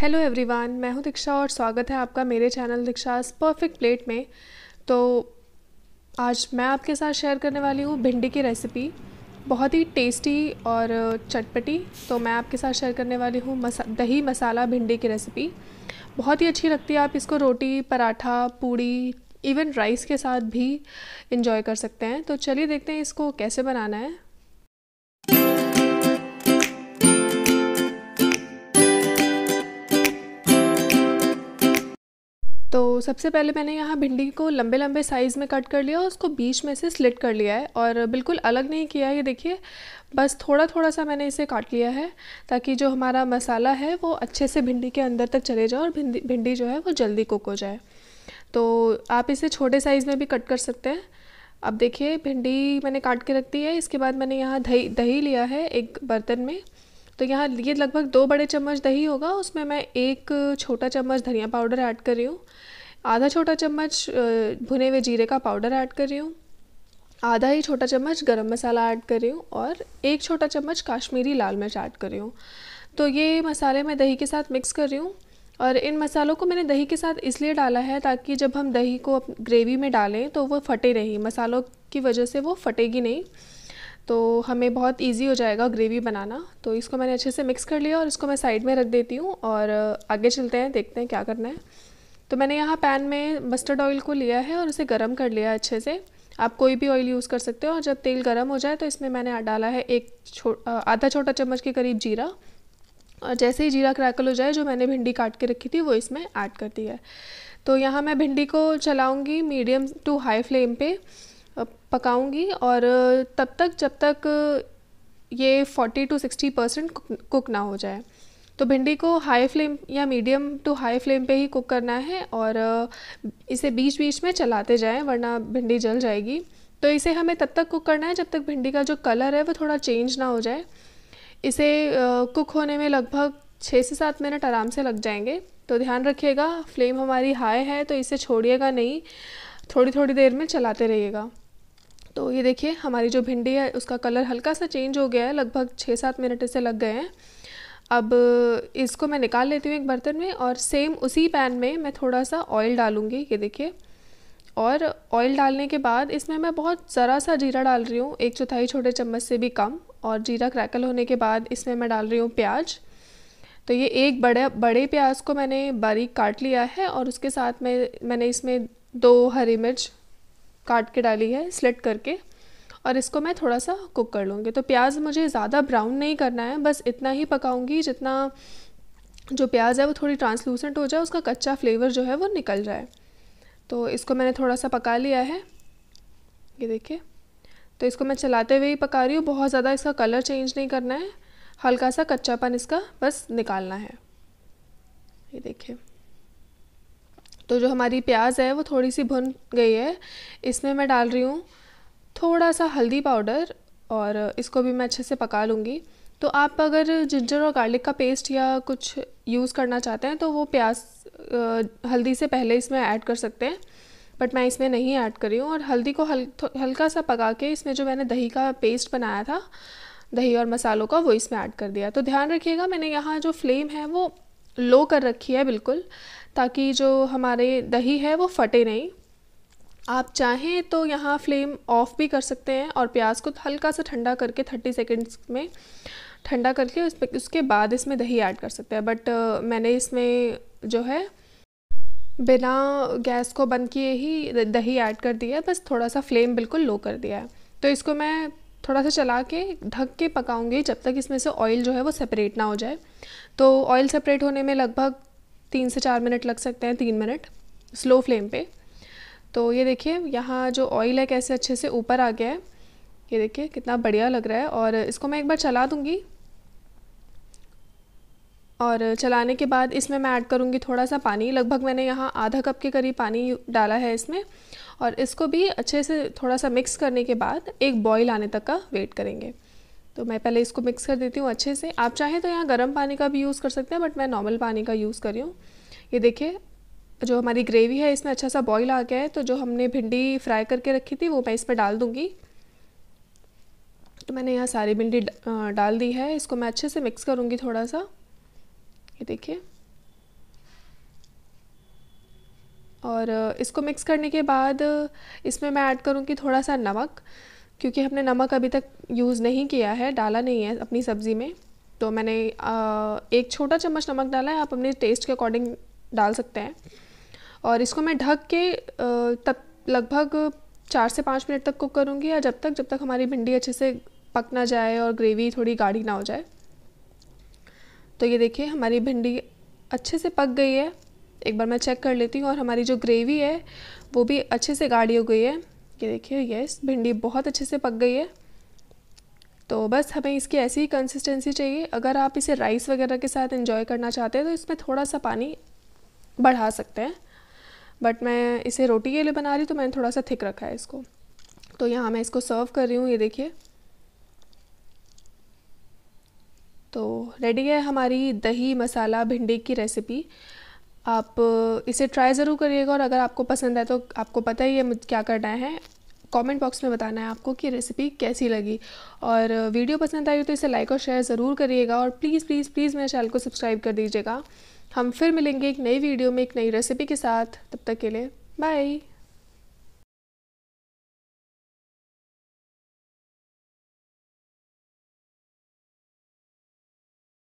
hello everyone मैं हूं दीक्षा और स्वागत है आपका मेरे चैनल दीक्षा परफेक्ट प्लेट में तो आज मैं आपके साथ शेयर करने वाली हूं भिंडी की रेसिपी बहुत ही टेस्टी और चटपटी तो मैं आपके साथ शेयर करने वाली हूं मसा दही मसाला भिंडी की रेसिपी बहुत ही अच्छी लगती है आप इसको रोटी पराठा पूड़ी इवन राइस के साथ भी इंजॉय कर सकते हैं तो चलिए देखते हैं इसको कैसे बनाना है तो सबसे पहले मैंने यहाँ भिंडी को लंबे लंबे साइज़ में कट कर लिया और उसको बीच में से स्लिट कर लिया है और बिल्कुल अलग नहीं किया है ये देखिए बस थोड़ा थोड़ा सा मैंने इसे काट लिया है ताकि जो हमारा मसाला है वो अच्छे से भिंडी के अंदर तक चले जाए और भिंडी भिंडी जो है वो जल्दी कुक हो जाए तो आप इसे छोटे साइज़ में भी कट कर सकते हैं अब देखिए भिंडी मैंने काट के रख दी है इसके बाद मैंने यहाँ दही दही लिया है एक बर्तन में तो यहाँ ये लगभग दो बड़े चम्मच दही होगा उसमें मैं एक छोटा चम्मच धनिया पाउडर ऐड कर रही हूँ आधा छोटा चम्मच भुने हुए जीरे का पाउडर ऐड कर रही हूँ आधा ही छोटा चम्मच गरम मसाला ऐड कर रही हूँ और एक छोटा चम्मच काश्मीरी लाल मिर्च ऐड कर रही हूँ तो ये मसाले मैं दही के साथ मिक्स कर रही हूँ और इन मसालों को मैंने दही के साथ इसलिए डाला है ताकि जब हम दही को ग्रेवी में डालें तो वो फटे नहीं मसालों की वजह से वो फटेगी नहीं तो हमें बहुत इजी हो जाएगा ग्रेवी बनाना तो इसको मैंने अच्छे से मिक्स कर लिया और इसको मैं साइड में रख देती हूँ और आगे चलते हैं देखते हैं क्या करना है तो मैंने यहाँ पैन में मस्टर्ड ऑयल को लिया है और उसे गर्म कर लिया है अच्छे से आप कोई भी ऑयल यूज़ कर सकते हो और जब तेल गर्म हो जाए तो इसमें मैंने डाला है एक छो आधा छोटा चम्मच के करीब जीरा और जैसे ही जीरा क्रैकल हो जाए जो मैंने भिंडी काट के रखी थी वो इसमें ऐड कर दी है तो यहाँ मैं भिंडी को चलाऊँगी मीडियम टू हाई फ्लेम पे पकाऊंगी और तब तक जब तक ये 40 टू 60 परसेंट कुक ना हो जाए तो भिंडी को हाई फ्लेम या मीडियम टू हाई फ्लेम पे ही कुक करना है और इसे बीच बीच में चलाते जाएं वरना भिंडी जल जाएगी तो इसे हमें तब तक कुक करना है जब तक भिंडी का जो कलर है वो थोड़ा चेंज ना हो जाए इसे कुक होने में लगभग छः से सात मिनट आराम से लग जाएंगे तो ध्यान रखिएगा फ्लेम हमारी हाई है तो इसे छोड़िएगा नहीं थोड़ी थोड़ी देर में चलाते रहिएगा तो ये देखिए हमारी जो भिंडी है उसका कलर हल्का सा चेंज हो गया है लगभग छः सात मिनट इसे लग गए हैं अब इसको मैं निकाल लेती हूँ एक बर्तन में और सेम उसी पैन में मैं थोड़ा सा ऑयल डालूँगी ये देखिए और ऑयल डालने के बाद इसमें मैं बहुत ज़रा सा जीरा डाल रही हूँ एक चौथाई छोटे चम्मच से भी कम और जीरा क्रैकल होने के बाद इसमें मैं डाल रही हूँ प्याज तो ये एक बड़े बड़े प्याज को मैंने बारीक काट लिया है और उसके साथ में मैंने इसमें दो हरी मिर्च काट के डाली है स्लिट करके और इसको मैं थोड़ा सा कुक कर लूँगी तो प्याज मुझे ज़्यादा ब्राउन नहीं करना है बस इतना ही पकाऊँगी जितना जो प्याज है वो थोड़ी ट्रांसलूसेंट हो जाए उसका कच्चा फ्लेवर जो है वो निकल जाए तो इसको मैंने थोड़ा सा पका लिया है ये देखिए तो इसको मैं चलाते हुए ही पका रही हूँ बहुत ज़्यादा इसका कलर चेंज नहीं करना है हल्का सा कच्चापन इसका बस निकालना है ये देखिए तो जो हमारी प्याज है वो थोड़ी सी भुन गई है इसमें मैं डाल रही हूँ थोड़ा सा हल्दी पाउडर और इसको भी मैं अच्छे से पका लूँगी तो आप अगर जिंजर और गार्लिक का पेस्ट या कुछ यूज़ करना चाहते हैं तो वो प्याज हल्दी से पहले इसमें ऐड कर सकते हैं बट मैं इसमें नहीं ऐड करी हूँ और हल्दी को हल हल्का सा पका के इसमें जो मैंने दही का पेस्ट बनाया था दही और मसालों का वो इसमें ऐड कर दिया तो ध्यान रखिएगा मैंने यहाँ जो फ्लेम है वो लो कर रखी है बिल्कुल ताकि जो हमारे दही है वो फटे नहीं आप चाहें तो यहाँ फ्लेम ऑफ़ भी कर सकते हैं और प्याज को हल्का सा ठंडा करके थर्टी सेकेंड्स में ठंडा करके उस उसके बाद इसमें दही ऐड कर सकते हैं बट मैंने इसमें जो है बिना गैस को बंद किए ही दही ऐड कर दिया है बस थोड़ा सा फ्लेम बिल्कुल लो कर दिया है तो इसको मैं थोड़ा सा चला के ढक के पकाऊंगी जब तक इसमें से ऑयल जो है वो सेपरेट ना हो जाए तो ऑयल सेपरेट होने में लगभग तीन से चार मिनट लग सकते हैं तीन मिनट स्लो फ्लेम पे तो ये देखिए यहाँ जो ऑयल है कैसे अच्छे से ऊपर आ गया है ये देखिए कितना बढ़िया लग रहा है और इसको मैं एक बार चला दूँगी और चलाने के बाद इसमें मैं ऐड करूँगी थोड़ा सा पानी लगभग मैंने यहाँ आधा कप के करीब पानी डाला है इसमें और इसको भी अच्छे से थोड़ा सा मिक्स करने के बाद एक बॉईल आने तक का वेट करेंगे तो मैं पहले इसको मिक्स कर देती हूँ अच्छे से आप चाहें तो यहाँ गर्म पानी का भी यूज़ कर सकते हैं बट मैं नॉर्मल पानी का यूज़ करी हूँ ये देखिए जो हमारी ग्रेवी है इसमें अच्छा सा बॉईल आ गया है तो जो हमने भिंडी फ्राई करके रखी थी वो मैं इस पर डाल दूँगी तो मैंने यहाँ सारी भिंडी डाल दी है इसको मैं अच्छे से मिक्स करूँगी थोड़ा सा ये देखिए और इसको मिक्स करने के बाद इसमें मैं ऐड करूँगी थोड़ा सा नमक क्योंकि हमने नमक अभी तक यूज़ नहीं किया है डाला नहीं है अपनी सब्ज़ी में तो मैंने एक छोटा चम्मच नमक डाला है आप अपने टेस्ट के अकॉर्डिंग डाल सकते हैं और इसको मैं ढक के तब लगभग चार से पाँच मिनट तक कुक करूँगी या जब तक जब तक हमारी भिंडी अच्छे से पक ना जाए और ग्रेवी थोड़ी गाढ़ी ना हो जाए तो ये देखिए हमारी भिंडी अच्छे से पक गई है एक बार मैं चेक कर लेती हूँ और हमारी जो ग्रेवी है वो भी अच्छे से गाढ़ी हो गई है ये देखिए यस भिंडी बहुत अच्छे से पक गई है तो बस हमें इसकी ऐसी ही कंसिस्टेंसी चाहिए अगर आप इसे राइस वगैरह के साथ इन्जॉय करना चाहते हैं तो इसमें थोड़ा सा पानी बढ़ा सकते हैं बट मैं इसे रोटी के लिए बना रही तो मैंने थोड़ा सा थिक रखा है इसको तो यहाँ मैं इसको सर्व कर रही हूँ ये देखिए तो रेडी है हमारी दही मसाला भिंडी की रेसिपी आप uh, इसे ट्राई ज़रूर करिएगा और अगर आपको पसंद आए तो आपको पता ही है क्या करना है कमेंट बॉक्स में बताना है आपको कि रेसिपी कैसी लगी और वीडियो uh, पसंद आई तो इसे लाइक और शेयर ज़रूर करिएगा और प्लीज़ प्लीज़ प्लीज़ मेरे चैनल को सब्सक्राइब कर दीजिएगा हम फिर मिलेंगे एक नई वीडियो में एक नई रेसिपी के साथ तब तक के लिए बाय